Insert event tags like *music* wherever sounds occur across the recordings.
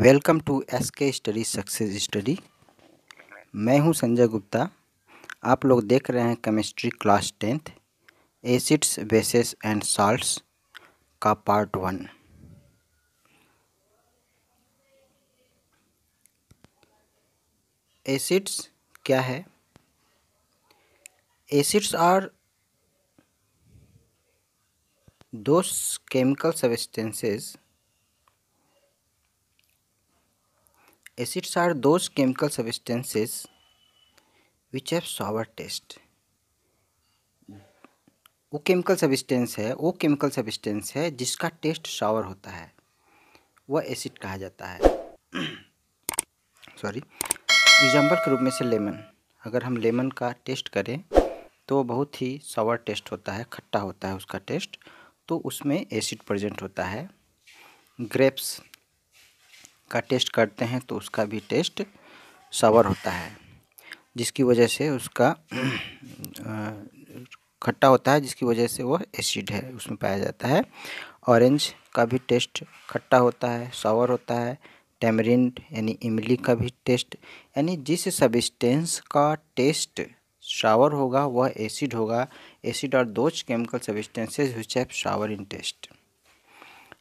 Welcome to S K study success study मैं हूं संजय गुप्ता आप लोग देख रहे हैं chemistry class tenth acids bases and salts का पार्ट वन एसिड्स क्या है acids are those chemical substances Acids are those chemical substances which have sour taste. वो केमिकल सबिस्टेंस है वो केमिकल सबिस्टेंस है जिसका टेस्ट सावर होता है वह एसिड कहा जाता है सॉरी *clears throat* एग्जाम्पल के रूप में से लेमन अगर हम लेमन का टेस्ट करें तो बहुत ही सावर टेस्ट होता है खट्टा होता है उसका टेस्ट तो उसमें एसिड प्रेजेंट होता है ग्रेप्स का टेस्ट करते हैं तो उसका भी टेस्ट सावर होता है जिसकी वजह से उसका खट्टा होता है जिसकी वजह से वह एसिड है उसमें पाया जाता है ऑरेंज का भी टेस्ट खट्टा होता है सावर होता है टेमरिन यानी इमली का भी टेस्ट यानी जिस सबिस्टेंस का टेस्ट शावर होगा वह एसिड होगा एसिड और those chemical substances which have sour in taste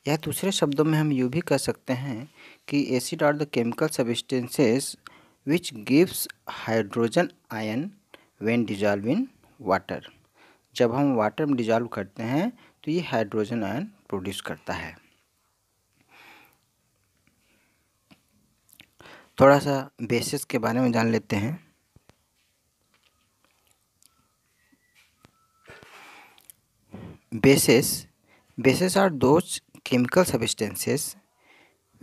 या दूसरे शब्दों में हम यू भी कह सकते हैं कि acid are the chemical substances which gives hydrogen ion when dissolve in water जब हम वाटर में डिजॉल्व करते हैं तो ये हाइड्रोजन आयन प्रोड्यूस करता है थोड़ा सा बेसिस के बारे में जान लेते हैं bases bases are those chemical substances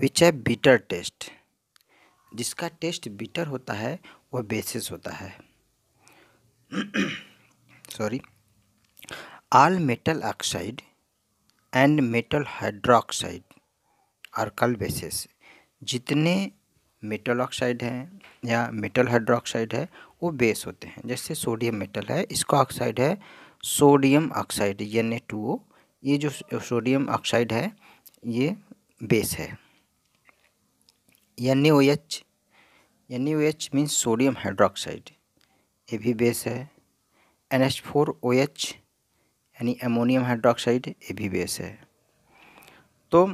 which have bitter taste जिसका टेस्ट बीटर होता है वह बेसिस होता है sorry all metal oxide and metal hydroxide are called bases जितने मेटल ऑक्साइड हैं या मेटल हाइड्रोक्साइड है वो बेस होते हैं जैसे सोडियम मेटल है इसका ऑक्साइड है सोडियम ऑक्साइड यानी टू ओ ये जो सोडियम ऑक्साइड है ये बेस है N O H N O H means sodium hydroxide ये भी बेस है N H four O H यानी एमोनियम हाइड्रोक्साइड ये भी बेस है तो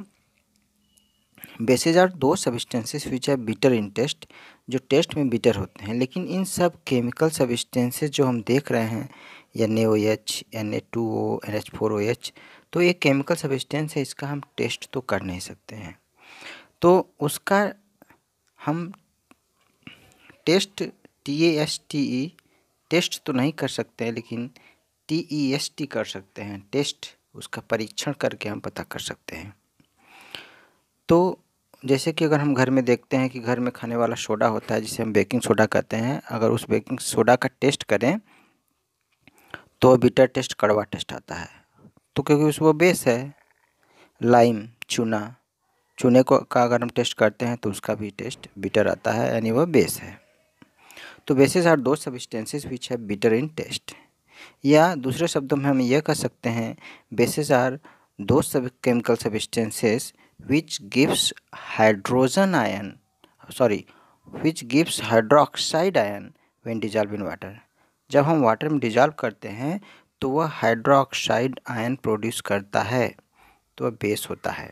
bases are those substances which are bitter in taste जो टेस्ट में बिटर होते हैं लेकिन इन सब केमिकल सबिस्टेंसेज जो हम देख रहे हैं N H N A two O N H four O H तो ये केमिकल सबिस्टेंस है इसका हम टेस्ट तो कर नहीं सकते हैं तो उसका हम taste T A S T E taste तो नहीं कर सकते हैं लेकिन टी ई एस टी कर सकते हैं टेस्ट उसका परीक्षण करके हम पता कर सकते हैं तो जैसे कि अगर हम घर में देखते हैं कि घर में खाने वाला सोडा होता है जिसे हम बेकिंग सोडा कहते हैं अगर उस बेकिंग सोडा का टेस्ट करें तो बीटा टेस्ट कड़वा टेस्ट आता है तो क्योंकि उसमें बेस है लाइम चूना चूने को का अगर हम टेस्ट करते हैं तो उसका भी टेस्ट बीटर आता है यानी वह बेस है तो bases are those substances which have bitter in taste या दूसरे शब्दों में हम यह कह सकते हैं बेसिस आर दो सब chemical substances which gives hydrogen ion sorry which gives hydroxide ion when dissolve in water जब हम वाटर में डिजॉल्व करते हैं तो वह हाइड्रोक्साइड आयन प्रोड्यूस करता है तो वह बेस होता है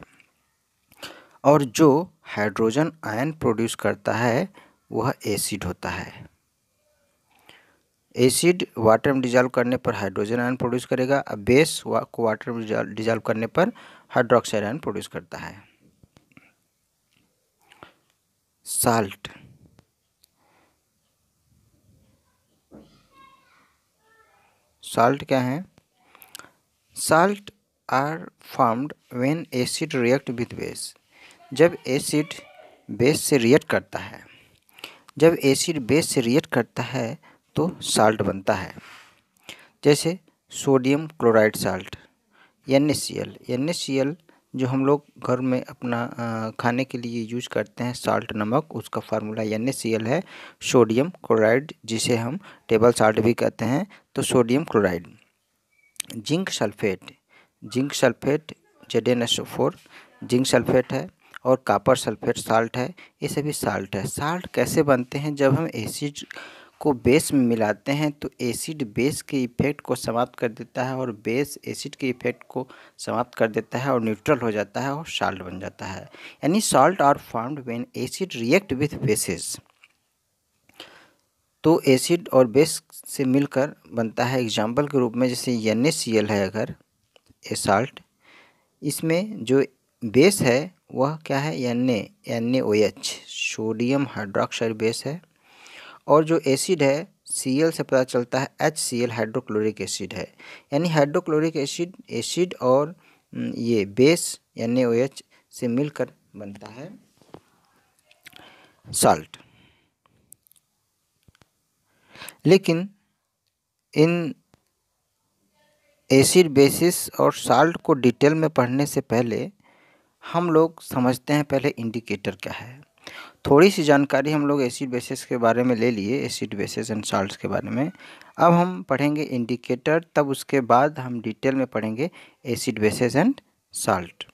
और जो हाइड्रोजन आयन प्रोड्यूस करता है वह एसिड होता है एसिड वाटर में डिजॉल्व करने पर हाइड्रोजन आयन प्रोड्यूस करेगा अब बेस को वाटर में डिजॉल्व करने पर हाइड्रोक्साइड आयन प्रोड्यूस करता है साल्ट साल्ट क्या है salt are formed when acid react with base जब एसिड बेस से रिएक्ट करता है जब एसिड बेस से रिएक्ट करता है तो साल्ट बनता है जैसे sodium chloride salt N S C L N S C L जो हम लोग घर में अपना खाने के लिए यूज करते हैं साल्ट नमक उसका फार्मूला एन है सोडियम क्लोराइड जिसे हम टेबल साल्ट भी कहते हैं तो sodium chloride zinc sulphate zinc sulphate Z N S four zinc sulphate है और कापर सल्फेट साल्ट है ये सभी साल्ट है साल्ट कैसे बनते हैं जब हम एसिड को बेस में मिलाते हैं तो एसिड बेस के इफेक्ट को समाप्त कर देता है और बेस एसिड के इफेक्ट को समाप्त कर देता है और न्यूट्रल हो जाता है और साल्ट बन जाता है यानी salt are formed when acid react with bases तो एसिड और बेस से मिलकर बनता है एग्जाम्पल के रूप में जैसे एन है अगर ए साल्ट इसमें जो बेस है वह क्या है N N O H sodium hydroxide base है और जो एसिड है सी एल से पता चलता है H C L hydrochloric acid है यानी हाइड्रोक्लोरिक एसिड एसिड और ये बेस यानी ओ एच से मिलकर बनता है साल्ट लेकिन इन एसिड बेसिस और साल्ट को डिटेल में पढ़ने से पहले हम लोग समझते हैं पहले इंडिकेटर क्या है थोड़ी सी जानकारी हम लोग एसिड बेसिस के बारे में ले लिए एसिड बेसिस एंड साल्ट के बारे में अब हम पढ़ेंगे इंडिकेटर तब उसके बाद हम डिटेल में पढ़ेंगे acid bases and salt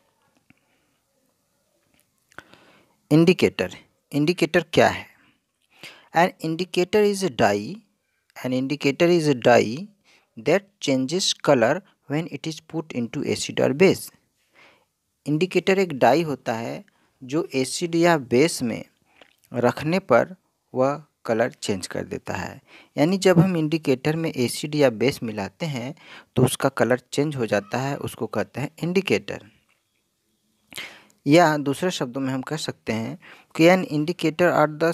indicator indicator क्या है an indicator is a dye an indicator is a dye that changes colour when it is put into acid और बेस इंडिकेटर एक डाई होता है जो एसिड या बेस में रखने पर वह कलर चेंज कर देता है यानी जब हम इंडिकेटर में एसिड या बेस मिलाते हैं तो उसका कलर चेंज हो जाता है उसको कहते हैं इंडिकेटर या दूसरे शब्दों में हम कह सकते हैं कि an indicator are the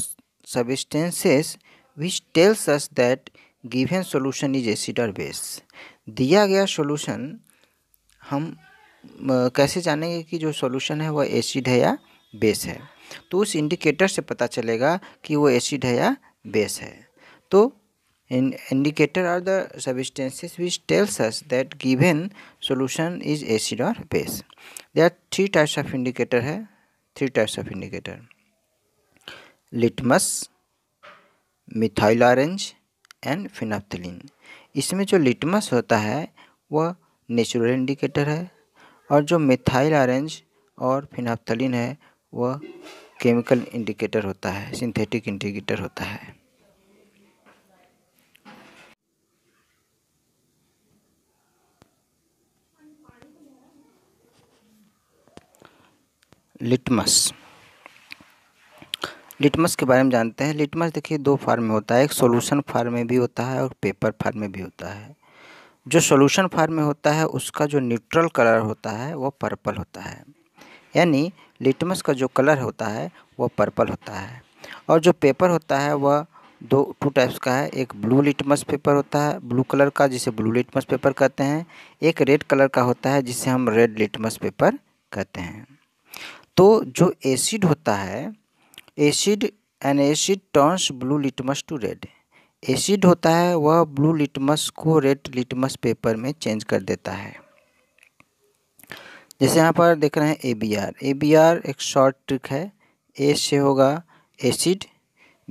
substances which tells us that given solution is acid और बेस दिया गया सॉल्यूशन हम कैसे जानेंगे कि जो सॉल्यूशन है वह एसिड है या बेस है तो उस इंडिकेटर से पता चलेगा कि वो एसिड है या बेस है तो इन indicator are the substances which tells us that given solution is acid और base they are three types of indicator है three types of indicator litmus methyl orange and phenolphthalein इसमें जो लिटमस होता है वह नेचुरल इंडिकेटर है और जो मिथाइल ऑरेंज और फिनाफ्थलिन है वह केमिकल इंडिकेटर होता है सिंथेटिक इंडिकेटर होता है लिटमस लिटमस के बारे में जानते हैं लिटमस देखिए दो फार्म में होता है एक सॉल्यूशन फार्म में भी होता है और पेपर फार्म में भी होता है जो सॉल्यूशन फार्म में होता है उसका जो न्यूट्रल कलर होता है वो पर्पल होता है यानी लिटमस का जो कलर होता है वह पर्पल होता है और जो पेपर होता है वह दो टू टाइप्स का है एक ब्लू लिटमस पेपर होता है ब्लू कलर का जिसे ब्लू लिटमस पेपर कहते हैं एक रेड कलर का होता है जिसे हम रेड लिटमस पेपर कहते हैं तो जो एसिड होता है acid an acid turns blue litmus to red acid होता है वह ब्लू लिटमस को रेड लिटमस पेपर में चेंज कर देता है जैसे यहाँ पर देख रहे हैं A B R A B R एक शॉर्ट ट्रिक है ए से होगा एसिड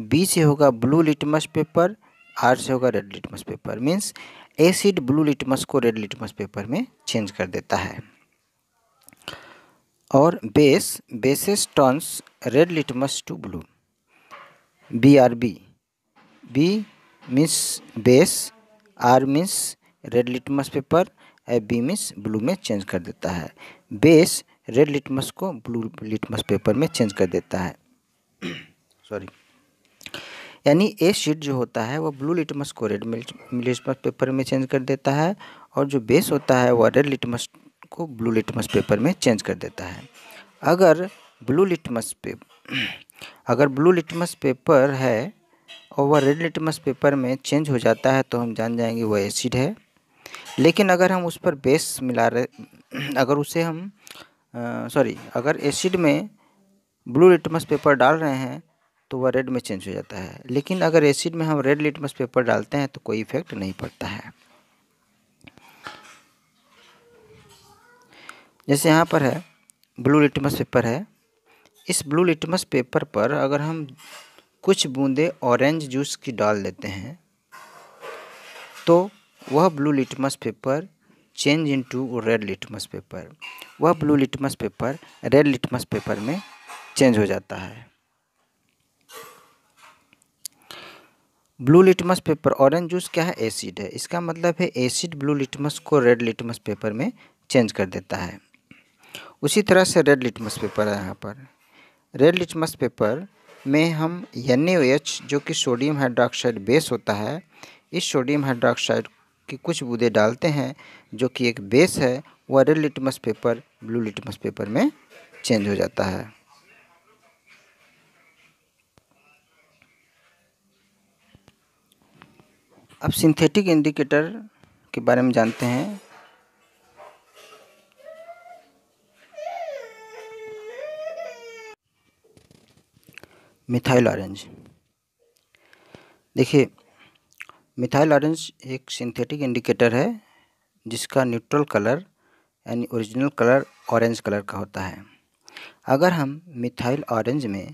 बी से होगा ब्लू लिटमस पेपर आर से होगा red litmus paper means acid blue litmus को रेड लिटमस पेपर में चेंज कर देता है और base bases turns red litmus to blue B R B B means base R means red litmus paper B means blue में change कर देता है बेस रेड लिटमस को ब्लू लिटमस पेपर में चेंज कर देता है *clears throat* सॉरी यानी ए शीट जो होता है वो ब्लू लिटमस को रेड लिटमस पेपर में चेंज कर देता है और जो बेस होता है वह रेड लिटमस को ब्लू लिटमस पेपर में चेंज कर देता है अगर ब्लू लिटमस पे *clears throat* अगर ब्लू लिटमस पेपर है और वह रेड लिटमस पेपर में चेंज हो जाता है तो हम जान जाएंगे वह एसिड है लेकिन अगर हम उस पर बेस मिला रहे अगर उसे हम सॉरी अगर एसिड में ब्लू लिटमस पेपर डाल रहे हैं तो वह रेड में चेंज हो जाता है लेकिन अगर एसिड में हम रेड लिटमस पेपर डालते हैं तो कोई इफेक्ट नहीं पड़ता है जैसे यहाँ पर है ब्लू लिटमस पेपर है इस ब्लू लिटमस पेपर पर अगर हम कुछ बूंदे ऑरेंज जूस की डाल देते हैं तो वह blue litmus paper change into red litmus paper वह blue litmus paper red litmus paper में चेंज हो जाता है blue litmus paper orange juice क्या है एसिड है इसका मतलब है एसिड ब्लू लिटमस को रेड लिटमस पेपर में चेंज कर देता है उसी तरह से रेड लिटमस पेपर है यहाँ पर रेड लिटमस पेपर में हम एन जो कि सोडियम हाइड्रोक्साइड बेस होता है इस सोडियम हाइड्रोक्साइड कि कुछ बूंदे डालते हैं जो कि एक बेस है वह red litmus paper blue litmus paper में चेंज हो जाता है अब सिंथेटिक इंडिकेटर के बारे में जानते हैं मिथाइल ऑरेंज देखिए मिथाइल ऑरेंज एक सिंथेटिक इंडिकेटर है जिसका न्यूट्रल कलर यानी ओरिजिनल कलर ऑरेंज कलर का होता है अगर हम मिथाइल ऑरेंज में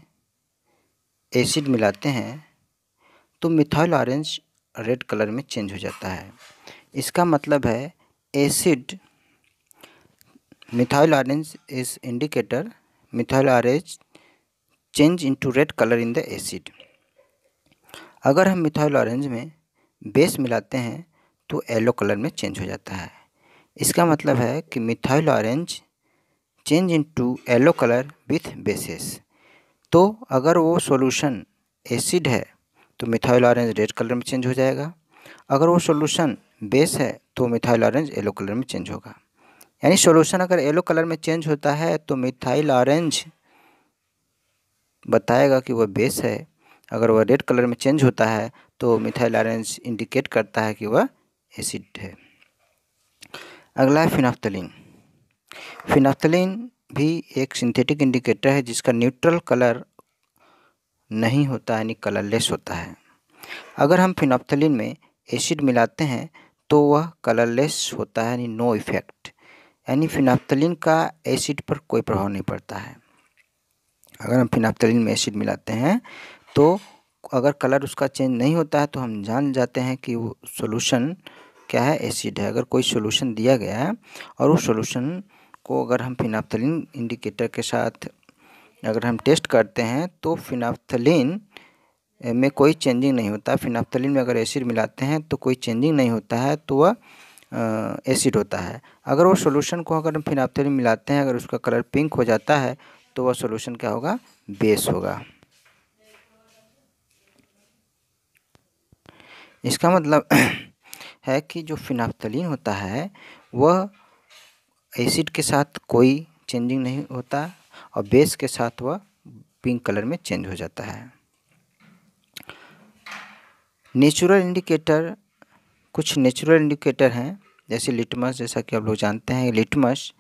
एसिड मिलाते हैं तो मिथाइल ऑरेंज रेड कलर में चेंज हो जाता है इसका मतलब है acid methyl orange is indicator methyl orange change into red colour in the acid अगर हम मिथाइल ऑरेंज में बेस मिलाते हैं तो येलो कलर में चेंज हो जाता है इसका मतलब है कि methyl orange change into yellow colour with bases तो अगर वो सॉल्यूशन एसिड है तो मिथाइल ऑरेंज रेड कलर में चेंज हो जाएगा अगर वो सॉल्यूशन बेस है तो मिथाइल ऑरेंज येलो कलर में चेंज होगा यानी सॉल्यूशन अगर येलो कलर में चेंज होता है तो मिथाइल ऑरेंज बताएगा कि वह बेस है अगर वह रेड कलर में चेंज होता है तो मिथाइल आरेंज इंडिकेट करता है कि वह एसिड है अगला है फिनाफ्तलिन फिनाफ्तलिन भी एक सिंथेटिक इंडिकेटर है जिसका न्यूट्रल कलर नहीं होता यानी कलरलेस होता है अगर हम फिनाफ्तलिन में एसिड मिलाते हैं तो वह कलरलेस होता है यानी नो इफेक्ट यानी फिनाफ्तलिन का एसिड पर कोई प्रभाव नहीं पड़ता है अगर हम फिनाफ्तलिन में एसिड मिलाते हैं तो अगर कलर उसका चेंज नहीं होता है तो हम जान जाते हैं कि वो सोल्यूशन क्या है एसिड है अगर कोई सोल्यूशन दिया गया है और उस सोल्यूशन को अगर हम फिनाफ्थलिन इंडिकेटर के साथ अगर हम टेस्ट करते हैं तो फिनाफ्थलिन में कोई चेंजिंग नहीं होता फिनाफ्थलिन में अगर एसिड मिलाते हैं तो कोई चेंजिंग नहीं होता है तो वह एसिड होता है अगर वो सोल्यूशन को अगर हम फिनाफ्थलिन मिलाते हैं अगर उसका कलर पिंक हो जाता है तो वह सोल्यूशन क्या होगा बेस होगा इसका मतलब *clears throat* है कि जो फिनाफ्तलिन होता है वह एसिड के साथ कोई चेंजिंग नहीं होता और बेस के साथ वह पिंक कलर में चेंज हो जाता है नेचुरल इंडिकेटर कुछ नेचुरल इंडिकेटर हैं जैसे लिटमस जैसा कि आप लोग जानते हैं लिटमस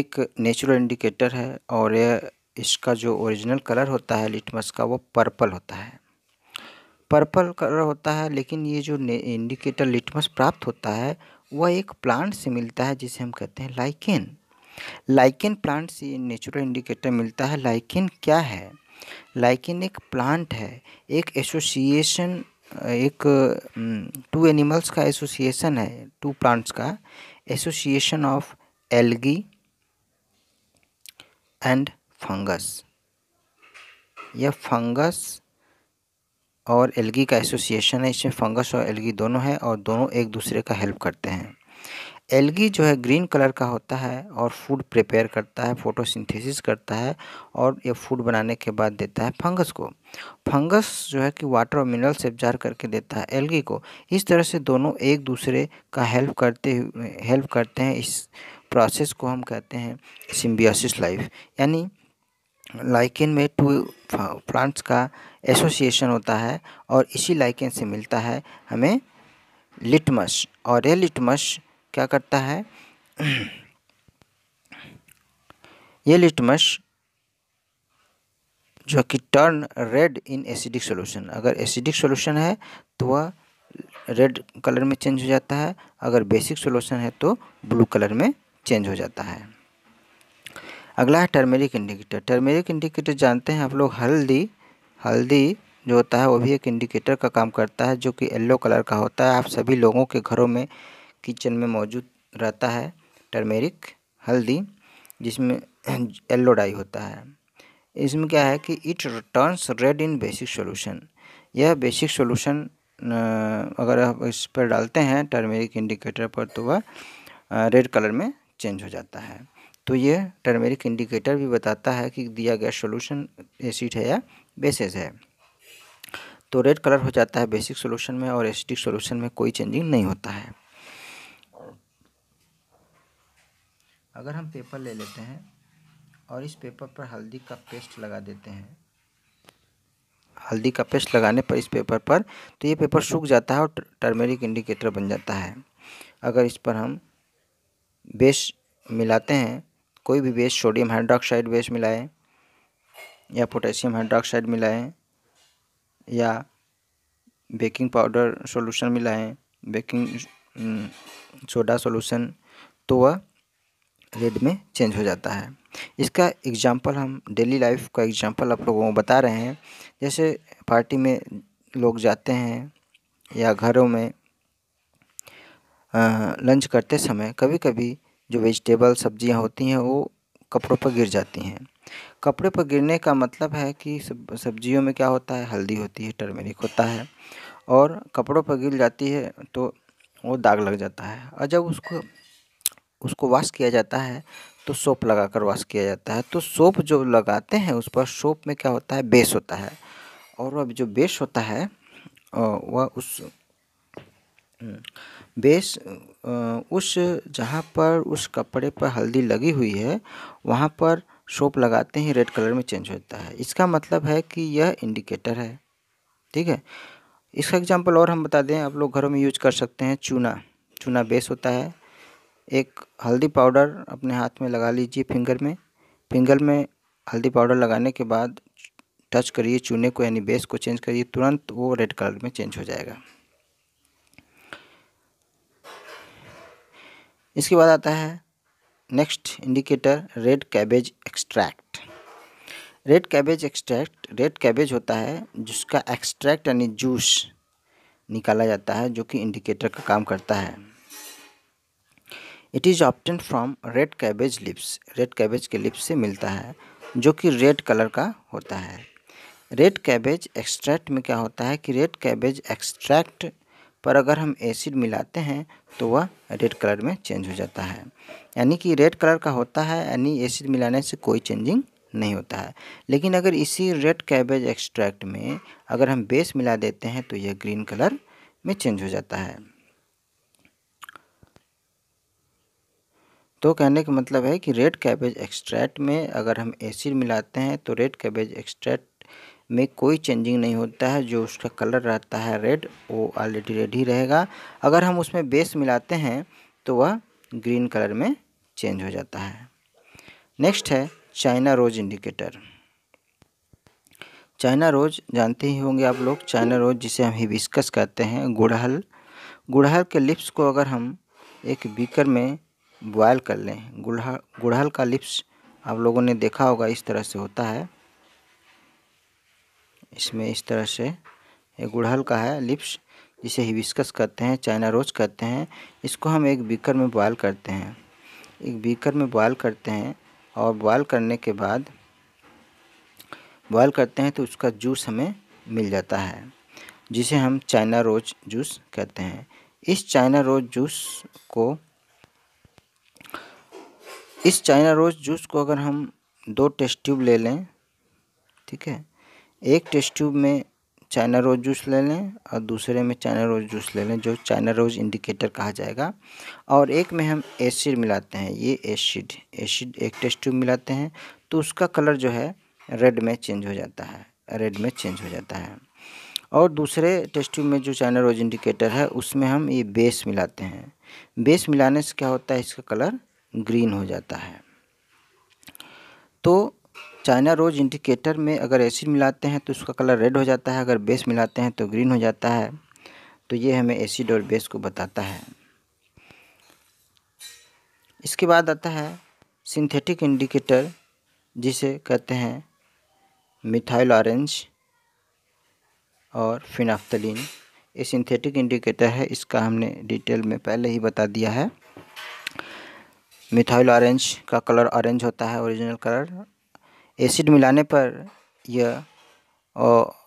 एक नेचुरल इंडिकेटर है और यह इसका जो ओरिजिनल कलर होता है लिटमस का वो पर्पल होता है पर्पल कलर होता है लेकिन ये जो इंडिकेटर लिटमस प्राप्त होता है वह एक प्लांट से मिलता है जिसे हम कहते हैं लाइकेन लाइकेन प्लांट से नेचुरल इंडिकेटर मिलता है लाइकेन क्या है लाइकेन एक प्लांट है एक एसोसिएशन एक टू एनिमल्स का एसोसिएशन है टू प्लांट्स का association of algae and fungus यह फंगस और एलगी का एसोसिएशन है इसमें फंगस और एलगी दोनों है और दोनों एक दूसरे का हेल्प करते हैं एलगी जो है ग्रीन कलर का होता है और फूड प्रिपेयर करता है फोटोसिंथेसिस करता है और ये फूड बनाने के बाद देता है फंगस को फंगस जो है कि वाटर और मिनरल से करके देता है एलगी को इस तरह से दोनों एक दूसरे का हेल्प करते हेल्प करते हैं इस प्रोसेस को हम कहते हैं सिम्बियोसिस लाइफ यानी लाइकेन में टू प्लांट्स का एसोसिएशन होता है और इसी लाइकेन से मिलता है हमें लिटमस और ये लिटमस क्या करता है *clears throat* ये लिटमस जो कि turn red in acidic solution अगर एसिडिक सॉल्यूशन है तो वह रेड कलर में चेंज हो जाता है अगर बेसिक सॉल्यूशन है तो ब्लू कलर में चेंज हो जाता है अगला है टर्मेरिक इंडिकेटर टर्मेरिक इंडिकेटर जानते हैं आप लोग हल्दी हल्दी जो होता है वो भी एक इंडिकेटर का काम करता है जो कि येल्लो कलर का होता है आप सभी लोगों के घरों में किचन में मौजूद रहता है टर्मेरिक हल्दी जिसमें येल्लो *clears throat* डाई होता है इसमें क्या है कि it turns red in basic solution यह बेसिक सॉल्यूशन अगर आप इस पर डालते हैं टर्मेरिक इंडिकेटर पर तो वह रेड कलर में चेंज हो जाता है तो ये टर्मेरिक इंडिकेटर भी बताता है कि दिया गया सोल्यूशन एसिड है या बेसिस है तो रेड कलर हो जाता है बेसिक सोल्यूशन में और एसिडिक सोल्यूशन में कोई चेंजिंग नहीं होता है अगर हम पेपर ले लेते हैं और इस पेपर पर हल्दी का पेस्ट लगा देते हैं हल्दी का पेस्ट लगाने पर इस पेपर पर तो ये पेपर सूख जाता है और टर्मेरिक इंडिकेटर बन जाता है अगर इस पर हम बेस मिलाते हैं कोई भी वेस्ट सोडियम हाइड्रोक्साइड वेस्ट मिलाएं या पोटेशियम हाइड्रोक्साइड मिलाएं या बेकिंग पाउडर सॉल्यूशन मिलाएं बेकिंग सोडा सॉल्यूशन तो वह रेड में चेंज हो जाता है इसका एग्जाम्पल हम डेली लाइफ का एग्जाम्पल आप लोगों को बता रहे हैं जैसे पार्टी में लोग जाते हैं या घरों में आ, लंच करते समय कभी कभी जो वेजिटेबल सब्जियां होती हैं वो कपड़ों पर गिर जाती हैं कपड़े पर गिरने का मतलब है कि सब्जियों में क्या होता है हल्दी होती है टर्मेरिक होता है और कपड़ों पर गिर जाती है तो वो दाग लग जाता है और जब उसको उसको वॉश किया जाता है तो सोप लगा कर वॉश किया जाता है तो सोप जो लगाते हैं उस पर सोप में क्या होता है बेस होता है और वह जो बेस होता है वह उस हम्म, बेस उस जहाँ पर उस कपड़े पर हल्दी लगी हुई है वहाँ पर सोप लगाते ही रेड कलर में चेंज होता है इसका मतलब है कि यह इंडिकेटर है ठीक है इसका एग्जांपल और हम बता दें आप लोग घरों में यूज कर सकते हैं चूना चूना बेस होता है एक हल्दी पाउडर अपने हाथ में लगा लीजिए फिंगर में फिंगर में हल्दी पाउडर लगाने के बाद टच करिए चूने को यानी बेस को चेंज करिए तुरंत वो रेड कलर में चेंज हो जाएगा इसके बाद आता है next indicator red cabbage extract red cabbage extract red cabbage होता है जिसका एक्सट्रैक्ट यानी जूस निकाला जाता है जो कि इंडिकेटर का काम करता है it is obtained from red cabbage leaves red cabbage के लिप्स से मिलता है जो कि रेड कलर का होता है रेड कैबेज एक्सट्रैक्ट में क्या होता है कि रेड कैबेज एक्सट्रैक्ट पर अगर हम एसिड मिलाते हैं तो वह रेड कलर में चेंज हो जाता है यानी कि रेड कलर का होता है यानी एसिड मिलाने से कोई चेंजिंग नहीं होता है लेकिन अगर इसी रेड कैबेज एक्सट्रैक्ट में अगर हम बेस मिला देते हैं तो यह ग्रीन कलर में चेंज हो जाता है तो कहने का मतलब है कि रेड कैबेज एक्सट्रैक्ट में अगर हम एसिड मिलाते हैं तो रेड कैबेज एक्सट्रैक्ट में कोई चेंजिंग नहीं होता है जो उसका कलर रहता है रेड वो ऑलरेडी रेड ही रहेगा अगर हम उसमें बेस मिलाते हैं तो वह ग्रीन कलर में चेंज हो जाता है नेक्स्ट है China rose indicator China rose जानते ही होंगे आप लोग चाइना रोज जिसे हम हिबिस्कस कहते हैं गुड़हल गुड़हल के लिप्स को अगर हम एक बीकर में बॉयल कर लें गुड़हल गुड़हल का लिप्स आप लोगों ने देखा होगा इस तरह से होता है इसमें इस तरह से एक गुड़हल का है लिप्स जिसे हिबिस्कस कहते हैं चाइना रोज कहते हैं इसको हम एक बीकर में बॉयल करते हैं एक बीकर में बॉयल करते हैं और बॉयल करने के बाद बॉयल करते हैं तो उसका जूस हमें मिल जाता है जिसे हम चाइना रोज जूस कहते हैं इस चाइना रोज जूस को इस चाइना रोज जूस को अगर हम दो टेस्ट ट्यूब ले लें ठीक है एक टेस्ट ट्यूब में चाइना रोज जूस ले लें और दूसरे में चाइना रोज जूस ले लें जो चाइना रोज इंडिकेटर कहा जाएगा और एक में हम एसिड मिलाते हैं ये एसिड एसिड एक टेस्ट ट्यूब मिलाते हैं तो उसका कलर जो है रेड में चेंज हो जाता है रेड में चेंज हो जाता है और दूसरे टेस्ट ट्यूब में जो चाइना रोज इंडिकेटर है उसमें हम ये बेस मिलाते हैं बेस मिलाने से क्या होता है इसका कलर ग्रीन हो जाता है तो चाइना रोज़ इंडिकेटर में अगर एसिड मिलाते हैं तो उसका कलर रेड हो जाता है अगर बेस मिलाते हैं तो ग्रीन हो जाता है तो ये हमें एसिड और बेस को बताता है इसके बाद आता है सिंथेटिक इंडिकेटर जिसे कहते हैं मिथाइल ऑरेंज और फिनाफ्तलिन ये सिंथेटिक इंडिकेटर है इसका हमने डिटेल में पहले ही बता दिया है मिथाइल ऑरेंज का कलर ऑरेंज होता है ओरिजिनल कलर एसिड मिलाने पर यह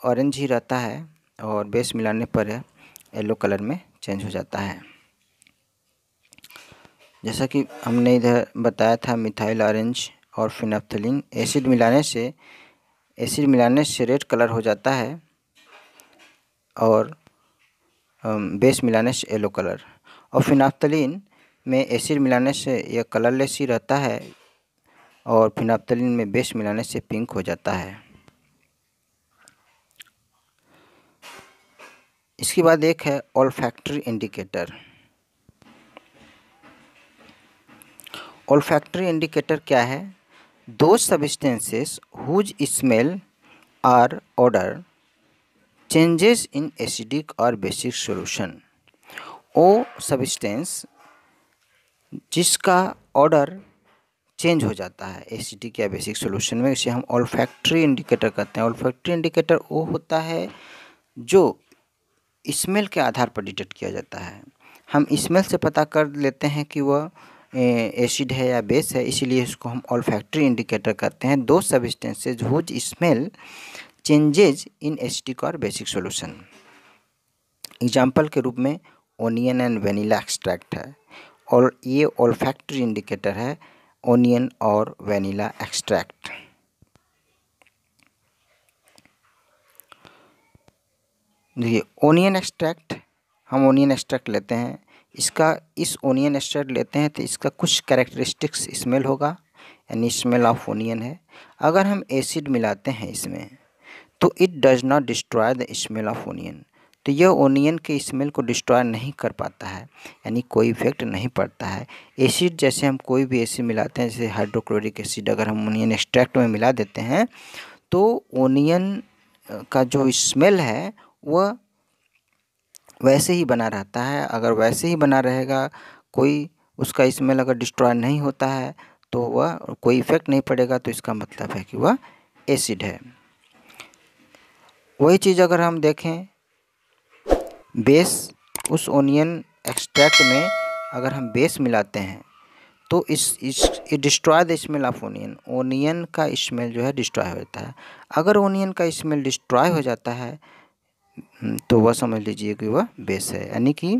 ऑरेंज ही रहता है और बेस मिलाने पर येलो कलर में चेंज हो जाता है जैसा कि हमने इधर बताया था मिथाइल ऑरेंज और फिनाफ्थलिन एसिड मिलाने से एसिड मिलाने से रेड कलर हो जाता है और बेस um, मिलाने से येलो कलर और फिनाफ्थलिन में एसिड मिलाने से यह कलरलेस ही रहता है और फिनाफ्तलिन में बेस मिलाने से पिंक हो जाता है इसके बाद एक है olfactory indicator olfactory indicator क्या है those substances whose smell or odour changes in acidic और बेसिक सॉल्यूशन ओ सबिस्टेंस जिसका ऑर्डर चेंज हो जाता है एसिडिक क्या बेसिक सोल्यूशन में इसे हम ऑल फैक्ट्री इंडिकेटर कहते हैं ऑल फैक्ट्री इंडिकेटर वो होता है जो स्मेल के आधार पर डिटेक्ट किया जाता है हम स्मेल से पता कर लेते हैं कि वह एसिड है या बेस है इसीलिए इसको हम ऑल फैक्ट्री इंडिकेटर कहते हैं those substances whose smell changes in acidic और बेसिक सोल्यूशन एग्जाम्पल के रूप में ओनियन एंड वेनीला एक्सट्रैक्ट है और ये ऑल फैक्ट्री इंडिकेटर है ओनियन और वेनिला एक्सट्रैक्ट देखिए ओनियन एक्सट्रैक्ट हम ओनियन एक्सट्रैक्ट लेते हैं इसका इस ओनियन एक्सट्रैक्ट लेते हैं तो इसका कुछ कैरेक्टरिस्टिक्स स्मेल होगा यानी स्मेल ऑफ ओनियन है अगर हम एसिड मिलाते हैं इसमें तो it does not destroy the smell of onion तो यह ओनियन के स्मेल को डिस्ट्रॉय नहीं कर पाता है यानी कोई इफेक्ट नहीं पड़ता है एसिड जैसे हम कोई भी एसिड मिलाते हैं जैसे हाइड्रोक्लोरिक एसिड अगर हम ओनियन एक्स्ट्रैक्ट में मिला देते हैं तो ओनियन का जो स्मेल है वह वैसे ही बना रहता है अगर वैसे ही बना रहेगा कोई उसका स्मेल अगर डिस्ट्रॉय नहीं होता है तो वह कोई इफेक्ट नहीं पड़ेगा तो इसका मतलब है कि वह एसिड है वही चीज़ अगर हम देखें बेस उस ओनियन एक्सट्रैक्ट में अगर हम बेस मिलाते हैं तो इस इस destroy the smell of onion onion का स्मेल जो है डिस्ट्रॉय हो जाता है अगर ओनियन का स्मेल डिस्ट्रॉय हो जाता है हम्म, तो वह समझ लीजिए कि वह बेस है यानी कि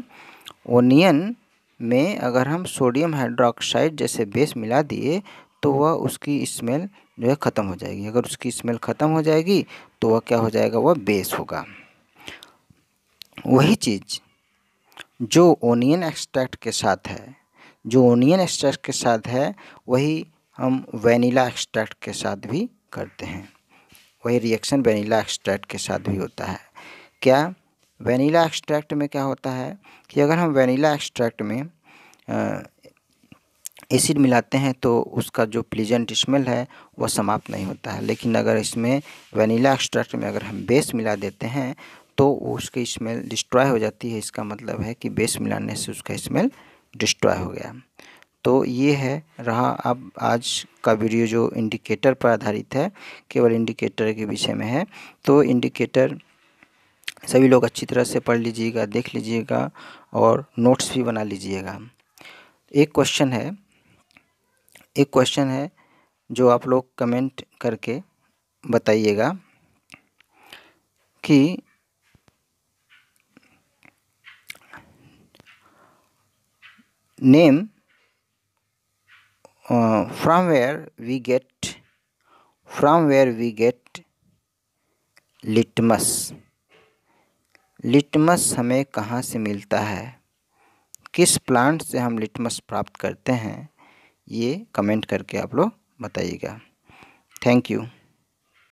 ओनियन में अगर हम सोडियम हाइड्रोक्साइड जैसे बेस मिला दिए तो वह उसकी स्मेल जो है ख़त्म हो जाएगी अगर उसकी स्मेल ख़त्म हो जाएगी तो वह क्या हो जाएगा वह बेस होगा वही चीज़ जो ओनियन एक्सट्रैक्ट के साथ है जो ओनियन एक्सट्रैक्ट के साथ है वही हम वेनिला एक्सट्रैक्ट के साथ भी करते हैं वही रिएक्शन वेनिला एक्सट्रैक्ट के साथ भी होता है क्या वेनिला एक्सट्रैक्ट में क्या होता है कि अगर हम वेनिला एक्सट्रैक्ट में एसिड मिलाते हैं तो उसका जो प्लीजेंट स्मेल है वह समाप्त नहीं होता है लेकिन अगर इसमें वेनिला एक्सट्रैक्ट में अगर हम बेस मिला देते हैं तो उसकी स्मेल डिस्ट्रॉय हो जाती है इसका मतलब है कि बेस मिलाने से उसका स्मेल डिस्ट्रॉय हो गया तो ये है रहा अब आज का वीडियो जो इंडिकेटर पर आधारित है केवल इंडिकेटर के विषय में है तो इंडिकेटर सभी लोग अच्छी तरह से पढ़ लीजिएगा देख लीजिएगा और नोट्स भी बना लीजिएगा एक क्वेश्चन है एक क्वेश्चन है जो आप लोग कमेंट करके बताइएगा कि name uh, from where we get from where we get litmus litmus हमें कहाँ से मिलता है किस प्लांट से हम लिटमस प्राप्त करते हैं ये कमेंट करके आप लोग बताइएगा थैंक यू